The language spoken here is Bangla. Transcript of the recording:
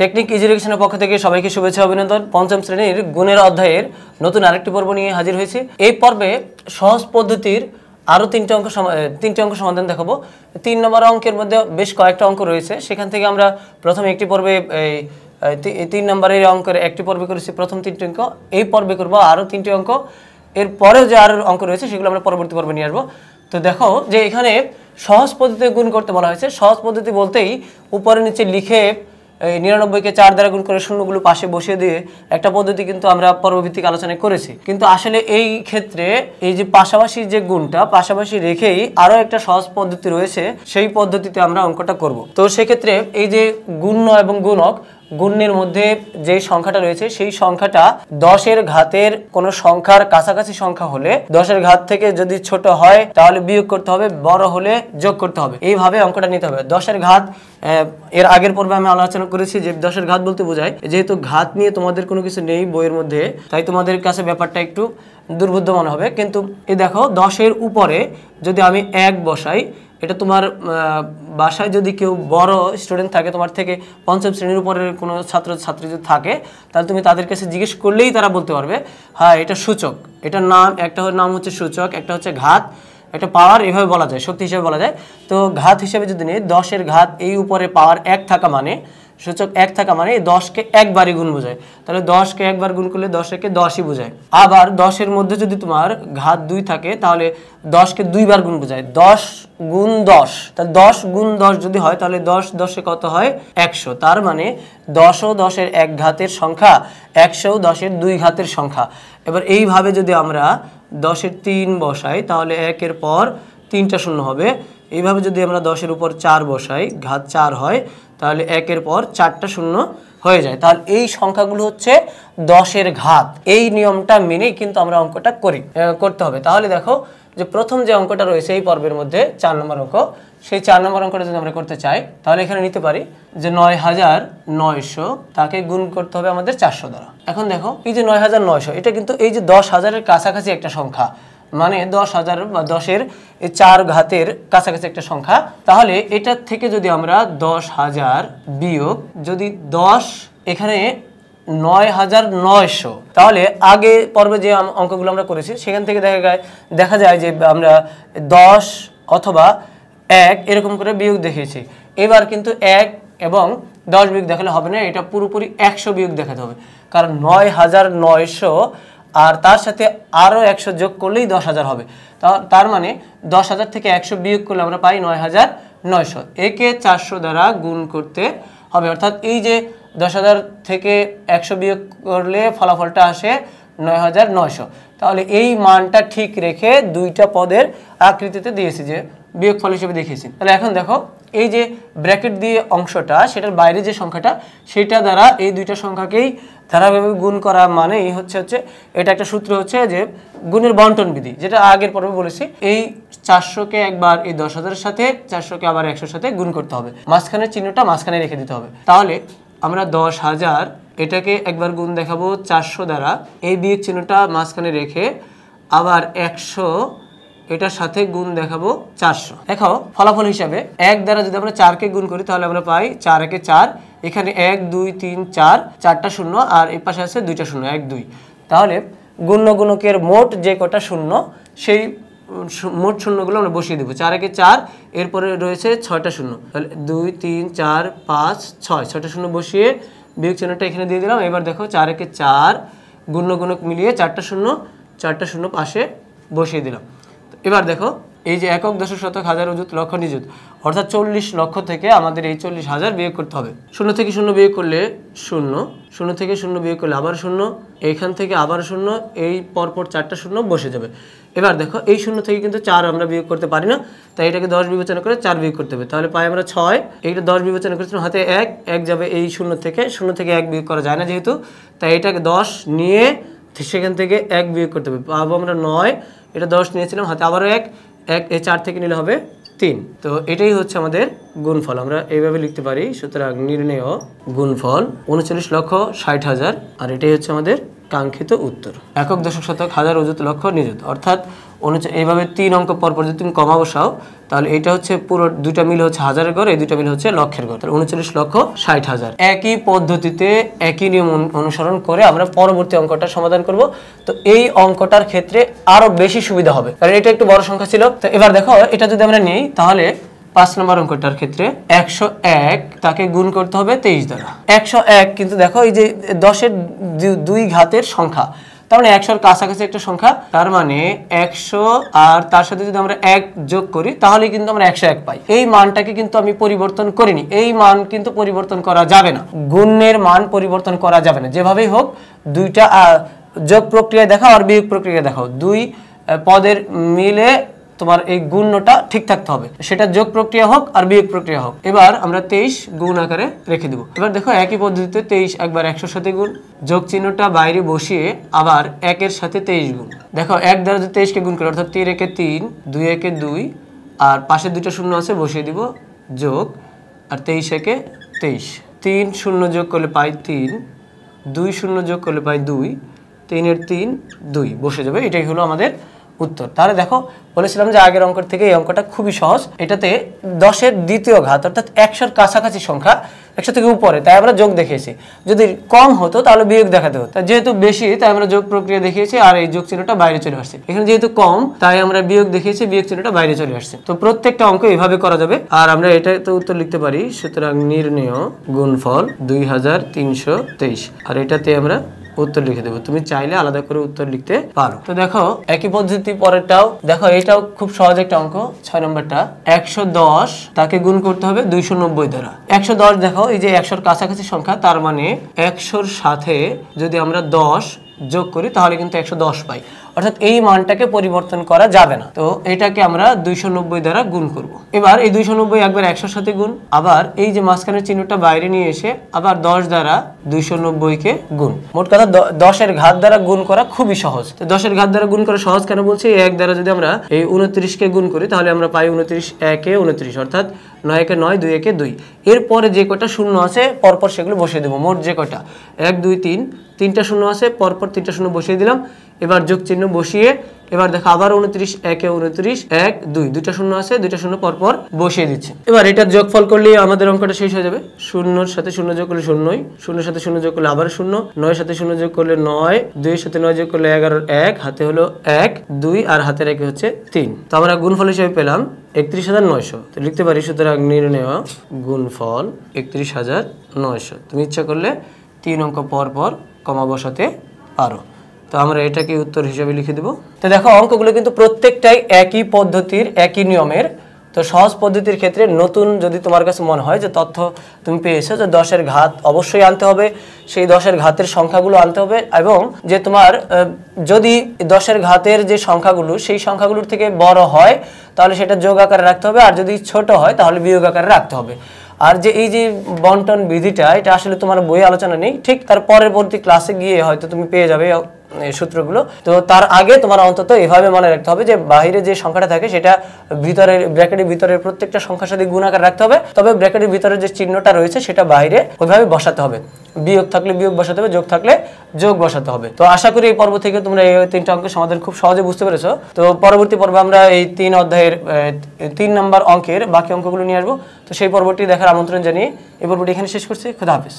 টেকনিক ইজুকেশনের পক্ষ থেকে সবাইকে শুভেচ্ছা অভিনন্দন পঞ্চম শ্রেণীর গুণের অধ্যায়ের নতুন আরেকটি পর্ব নিয়ে হাজির হয়েছি এই পর্বে সহজ পদ্ধতির আরও তিনটে অঙ্ক তিনটি অঙ্ক সমাধান দেখাবো তিন নম্বর অঙ্কের মধ্যে বেশ কয়েকটা অঙ্ক রয়েছে সেখান থেকে আমরা প্রথম একটি পর্বে এই তিন নম্বরের অঙ্কের একটি পর্বে করেছি প্রথম তিনটি অঙ্ক এই পর্বে করবো আরও তিনটি অঙ্ক এর পরেও যে আরও অঙ্ক রয়েছে সেগুলো আমরা পরবর্তী পর্বে নিয়ে আসবো তো দেখো যে এখানে সহজ পদ্ধতিতে গুণ করতে বলা হয়েছে সহজ পদ্ধতি বলতেই উপরে নিচে লিখে এই নিরানব্বইকে চার দ্বারা গুণ করে শূন্যগুলো পাশে বসিয়ে দিয়ে একটা পদ্ধতি কিন্তু আমরা পর্বভিত্তিক আলোচনা করেছি কিন্তু আসলে এই ক্ষেত্রে এই যে পাশাপাশি যে গুণটা পাশাপাশি রেখেই আরও একটা সহজ পদ্ধতি রয়েছে সেই পদ্ধতিতে আমরা অঙ্কটা করব তো সেক্ষেত্রে এই যে গুণ্য এবং গুণক গুণ্যের মধ্যে যে সংখ্যাটা রয়েছে সেই সংখ্যাটা দশের ঘাতের কোন সংখ্যার কাছাকাছি সংখ্যা হলে দশের ঘাত থেকে যদি ছোট হয় তাহলে বিয়োগ করতে হবে বড় হলে যোগ করতে হবে এইভাবে অঙ্কটা নিতে হবে দশের ঘাত এর আগের পর্বে আমি আলোচনা করেছি যে দশের ঘাত বলতে বোঝায় যেহেতু ঘাত নিয়ে তোমাদের কোনো কিছু নেই বইয়ের মধ্যে তাই তোমাদের কাছে ব্যাপারটা একটু দুর্বুদ্ধ মনে হবে কিন্তু এ দেখো দশের উপরে যদি আমি এক বসাই এটা তোমার বাসায় যদি কেউ বড় স্টুডেন্ট থাকে তোমার থেকে পঞ্চম শ্রেণীর উপরের কোনো ছাত্র ছাত্রী যদি থাকে তাহলে তুমি তাদের কাছে জিজ্ঞেস করলেই তারা বলতে পারবে হ্যাঁ এটা সূচক এটার নাম একটা নাম হচ্ছে সূচক একটা হচ্ছে ঘাত একটা পাওয়ার এভাবে বলা যায় শক্তি হিসেবে বলা যায় তো ঘাত হিসেবে যদি নিই দশের ঘাত এই উপরে পাওয়ার এক থাকা মানে সূচক এক থাকা মানে দশকে একবারই গুণ বোঝায় তাহলে দশকে একবার গুণ করলে দশকে দশই বোঝায় আবার দশের মধ্যে যদি তোমার ঘাত দুই থাকে তাহলে দশকে দুইবার গুণ বোঝায় দশ গুণ দশ তাহলে দশ গুণ দশ যদি হয় তাহলে দশ দশে কত হয় একশো তার মানে দশ ও দশের এক ঘাতের সংখ্যা একশো দশের দুই ঘাতের সংখ্যা এবার এইভাবে যদি আমরা দশের তিন বসাই তাহলে একের পর তিনটা শূন্য হবে এইভাবে যদি আমরা দশের উপর চার বসাই ঘাত চার হয় তাহলে একের পর চারটা শূন্য হয়ে যায় তাহলে এই সংখ্যাগুলো হচ্ছে দশের ঘাত এই নিয়মটা মেনেই কিন্তু আমরা অঙ্কটা করি করতে হবে তাহলে দেখো যে প্রথম যে অঙ্কটা রয়েছে এই পর্বের মধ্যে চার নম্বর অঙ্ক সেই চার নম্বর অঙ্কটা যদি আমরা করতে চাই তাহলে এখানে নিতে পারি যে নয় হাজার নয়শো তাকে গুণ করতে হবে আমাদের চারশো দ্বারা এখন দেখো এই যে নয় হাজার নয়শো এটা কিন্তু এই যে দশ হাজারের কাছাকাছি একটা সংখ্যা মানে দশ হাজার বা দশের চার ঘাতের কাছাকাছি একটা সংখ্যা তাহলে এটার থেকে যদি আমরা দশ হাজার বিয়োগ যদি দশ এখানে নয় হাজার নয়শো তাহলে আগে পর্বে যে অঙ্কগুলো আমরা করেছি সেখান থেকে দেখা যায় দেখা যায় যে আমরা দশ অথবা এক এরকম করে বিয়োগ দেখিয়েছি এবার কিন্তু এক এবং দশ বিয়োগ দেখালে হবে না এটা পুরোপুরি একশো বিয়োগ দেখাতে হবে কারণ নয় হাজার নয়শো আর তার সাথে আরও একশো যোগ করলেই দশ হাজার হবে তার মানে দশ হাজার থেকে একশো বিয়োগ করলে আমরা পাই নয় হাজার নয়শো একে চারশো দ্বারা গুণ করতে হবে অর্থাৎ এই যে দশ হাজার থেকে একশো বিয়োগ করলে ফলাফলটা আসে নয় হাজার নয়শো তাহলে এই মানটা ঠিক রেখে দুইটা পদের আকৃতিতে দিয়েছি যে ফল হিসেবে দেখিয়েছেন তাহলে এখন দেখো এই যে ব্র্যাকেট দিয়ে অংশটা সেটার বাইরে যে সংখ্যাটা সেটা দ্বারা এই দুইটা সংখ্যাকেই ধারাবাহিকভাবে গুণ করা মানে এই হচ্ছে হচ্ছে এটা একটা সূত্র হচ্ছে যে গুণের বন্টন বিধি যেটা আগের পর্বে বলেছি এই চারশোকে একবার এই দশ হাজারের সাথে চারশোকে আবার একশোর সাথে গুণ করতে হবে মাঝখানের চিহ্নটা মাঝখানে রেখে দিতে হবে তাহলে আমরা দশ হাজার এটাকে একবার গুণ দেখাবো চারশো দ্বারা এই বিয়োগ চিহ্নটা মাঝখানে রেখে আবার একশো এটার সাথে গুণ দেখাবো চারশো দেখাও ফলাফল হিসাবে এক দ্বারা যদি আমরা চারকে গুণ করি তাহলে আমরা পাই চার একে চার এখানে এক দুই তিন চার চারটা শূন্য আর এর পাশে আছে দুইটা শূন্য এক দুই তাহলে গুণ্য গুণকের মোট যে কটা শূন্য সেই মোট শূন্যগুলো আমরা বসিয়ে দেবো চার একে চার এরপরে রয়েছে ছয়টা শূন্য তাহলে দুই তিন চার পাঁচ ছয় ছয়টা শূন্য বসিয়ে বিয়োগ চিহ্নটা এখানে দিয়ে দিলাম এবার দেখো চার একে চার গুণ্য গুণক মিলিয়ে চারটা শূন্য চারটা শূন্য পাশে বসিয়ে দিলাম এবার দেখো এই যে একক দশ শতক হাজার অযুত লক্ষ নিযুত অর্থাৎ চল্লিশ লক্ষ থেকে আমাদের এই চল্লিশ হাজার বিয়োগ করতে হবে শূন্য থেকে শূন্য বিয়োগ করলে শূন্য শূন্য থেকে শূন্য বিয়োগ করলে আবার শূন্য এইখান থেকে আবার শূন্য এই পরপর চারটা শূন্য বসে যাবে এবার দেখো এই শূন্য থেকে কিন্তু চার আমরা বিয়োগ করতে পারি না তাই এটাকে দশ বিবেচনা করে চার বিয়োগ করতে হবে তাহলে পাই আমরা ছয় এইটা দশ বিবেচনা করেছিলাম হাতে এক এক যাবে এই শূন্য থেকে শূন্য থেকে এক বিয়োগ করা যায় না যেহেতু তাই এটাকে দশ নিয়ে সেখান থেকে এক বিয়োগ করতে হবে পাবো আমরা নয় এটা দশ নিয়েছিলাম হাতে আবারও এক এক এ চার থেকে নিলে হবে তিন তো এটাই হচ্ছে আমাদের গুণফল আমরা এইভাবে লিখতে পারি সুতরাং নির্ণয় গুণফল উনচল্লিশ লক্ষ ষাট হাজার আর এটাই হচ্ছে আমাদের কাঙ্ক্ষিত উত্তর একক দশক শতক হাজার অযুত লক্ষ নিযুত অর্থাৎ এইভাবে তিন অঙ্ক পরপর যদি তুমি কমা বসাও তাহলে এটা হচ্ছে পুরো দুইটা মিল হচ্ছে হাজারের ঘর এই দুইটা মিল হচ্ছে লক্ষের ঘর তাহলে উনচল্লিশ লক্ষ ষাট হাজার একই পদ্ধতিতে একই নিয়ম অনুসরণ করে আমরা পরবর্তী অঙ্কটা সমাধান করব তো এই অঙ্কটার ক্ষেত্রে আরও বেশি সুবিধা হবে কারণ এটা একটু বড় সংখ্যা ছিল তো এবার দেখো এটা যদি আমরা নিই তাহলে পাঁচ নম্বর অঙ্কটার ক্ষেত্রে একশো এক তাকে গুণ করতে হবে তেইশ দ্বারা একশো এক কিন্তু দেখো এই যে দশের দুই ঘাতের সংখ্যা তার মানে একশোর কাছাকাছি একটা সংখ্যা তার মানে একশো আর তার সাথে যদি আমরা এক যোগ করি তাহলে কিন্তু আমরা একশো এক পাই এই মানটাকে কিন্তু আমি পরিবর্তন করিনি এই মান কিন্তু পরিবর্তন করা যাবে না গুণের মান পরিবর্তন করা যাবে না যেভাবেই হোক দুইটা যোগ প্রক্রিয়া দেখাও আর বিয়োগ প্রক্রিয়া দেখাও দুই পদের মিলে তোমার এই গুণটা ঠিক থাকতে হবে সেটা যোগ প্রক্রিয়া হোক আর বিয়োগ প্রক্রিয়া হোক এবার আমরা তেইশ গুণ আকারে রেখে দেবো এবার দেখো একই পদ্ধতিতে তেইশ একবার একশো সাথে গুণ যোগ চিহ্নটা বাইরে বসিয়ে আবার একের সাথে তেইশ গুণ দেখো এক দ্বারা যদি তেইশকে গুণ করে অর্থাৎ তিন একে তিন দুই একে দুই আর পাশে দুটো শূন্য আছে বসিয়ে দিব যোগ আর তেইশ একে তেইশ তিন শূন্য যোগ করলে পাই তিন দুই শূন্য যোগ করলে পাই দুই তিনের তিন দুই বসে যাবে এটাই হলো আমাদের উত্তর তাহলে দেখো বলেছিলাম যে আগের অঙ্কের থেকে এই অঙ্কটা খুবই সহজ এটাতে দশের দ্বিতীয় ঘাত অর্থাৎ একশোর কাছাকাছি সংখ্যা একশো থেকে উপরে তাই আমরা যোগ দেখিয়েছি যদি কম হতো তাহলে বিয়োগ দেখাতে হতো যেহেতু বেশি তাই আমরা যোগ প্রক্রিয়া দেখিয়েছি আর এই যোগ চিহ্নটা বাইরে চলে আসছে এখানে যেহেতু কম তাই আমরা বিয়োগ দেখিয়েছি বিয়োগ চিহ্নটা বাইরে চলে আসছে তো প্রত্যেকটা অঙ্ক এইভাবে করা যাবে আর আমরা এটা তো উত্তর লিখতে পারি সুতরাং নির্ণয় গুণফল দুই আর এটাতে আমরা উত্তর লিখে দেবো তুমি চাইলে আলাদা করে উত্তর লিখতে পারো তো দেখো একই পদ্ধতি পরেরটাও দেখো এটাও খুব সহজ একটা অঙ্ক ছয় নম্বরটা একশো দশ তাকে গুণ করতে হবে দুইশো নব্বই দ্বারা একশো দশ দেখো এই যে একশোর কাছাকাছি সংখ্যা তার মানে একশোর সাথে যদি আমরা দশ যোগ করি তাহলে কিন্তু একশো দশ পাই অর্থাৎ এই মানটাকে পরিবর্তন করা যাবে না তো এটাকে আমরা দুইশো দ্বারা গুণ করব। এবার এই দুইশো একবার একশোর সাথে গুণ আবার এই যে মাঝখানের চিহ্নটা বাইরে নিয়ে এসে আবার দশ দ্বারা দুইশো কে গুণ মোট কথা দশের ঘাত দ্বারা গুণ করা খুবই সহজ তো দশের ঘাত দ্বারা গুণ করা সহজ কেন বলছি এক দ্বারা যদি আমরা এই উনত্রিশকে গুণ করি তাহলে আমরা পাই উনত্রিশ একে উনত্রিশ অর্থাৎ নয় একে নয় দুই একে দুই এরপরে যে কটা শূন্য আছে পরপর সেগুলো বসিয়ে দেবো মোট যে কটা এক দুই তিন তিনটা শূন্য আছে পরপর তিনটা শূন্য বসিয়ে দিলাম এবার যোগ চিহ্ন বসিয়ে এবার দেখো আবার উনত্রিশ একে উনত্রিশ এক দুই দুইটা শূন্য আছে দুইটা শূন্য পরপর বসিয়ে দিচ্ছে এবার এটা যোগ ফল করলে আমাদের অঙ্কটা শেষ হয়ে যাবে শূন্যর সাথে শূন্য যোগ করলে শূন্যই শূন্যের সাথে শূন্য যোগ করলে আবার শূন্য নয় সাথে শূন্য যোগ করলে নয় দুইয়ের সাথে নয় যোগ করলে এগারো এক হাতে হলো এক দুই আর হাতের একে হচ্ছে তিন তো আমরা গুণফল হিসেবে পেলাম একত্রিশ হাজার নয়শো তো লিখতে পারি সুতরাং নির্ণয় ফল একত্রিশ হাজার নয়শো তুমি ইচ্ছা করলে তিন অঙ্ক পর পর কমা বসাতে পারো তো আমরা এটাকে উত্তর হিসেবে লিখে দেবো তো দেখো অঙ্কগুলো কিন্তু প্রত্যেকটাই একই পদ্ধতির একই নিয়মের তো সহজ পদ্ধতির ক্ষেত্রে নতুন যদি তোমার কাছে মনে হয় যে তথ্য তুমি পেয়েছো যে দশের ঘাত অবশ্যই আনতে হবে সেই দশের ঘাতের সংখ্যাগুলো আনতে হবে এবং যে তোমার যদি দশের ঘাতের যে সংখ্যাগুলো সেই সংখ্যাগুলোর থেকে বড় হয় তাহলে সেটা যোগ আকারে রাখতে হবে আর যদি ছোট হয় তাহলে বিয়োগ আকারে রাখতে হবে আর যে এই যে বন্টন বিধিটা এটা আসলে তোমার বই আলোচনা নেই ঠিক তার পরবর্তী ক্লাসে গিয়ে হয়তো তুমি পেয়ে যাবে সূত্রগুলো তো তার আগে তোমার অন্তত এভাবে মনে রাখতে হবে যে বাহিরে যে সংখ্যাটা থাকে সেটা ভিতরের ব্র্যাকেটের ভিতরের প্রত্যেকটা সংখ্যার সাথে গুণাকার রাখতে হবে তবে ব্র্যাকেটের ভিতরে যে চিহ্নটা রয়েছে সেটা বাইরে ওইভাবে বসাতে হবে বিয়োগ থাকলে বিয়োগ বসাতে হবে যোগ থাকলে যোগ বসাতে হবে তো আশা করি এই পর্ব থেকে তোমরা এই তিনটা অঙ্কের সমাধান খুব সহজে বুঝতে পেরেছো তো পরবর্তী পর্বে আমরা এই তিন অধ্যায়ের তিন নম্বর অঙ্কের বাকি অঙ্কগুলো নিয়ে আসবো তো সেই পর্বটি দেখার আমন্ত্রণ জানিয়ে এই পর্বটি এখানে শেষ করছি খুদা হাফিজ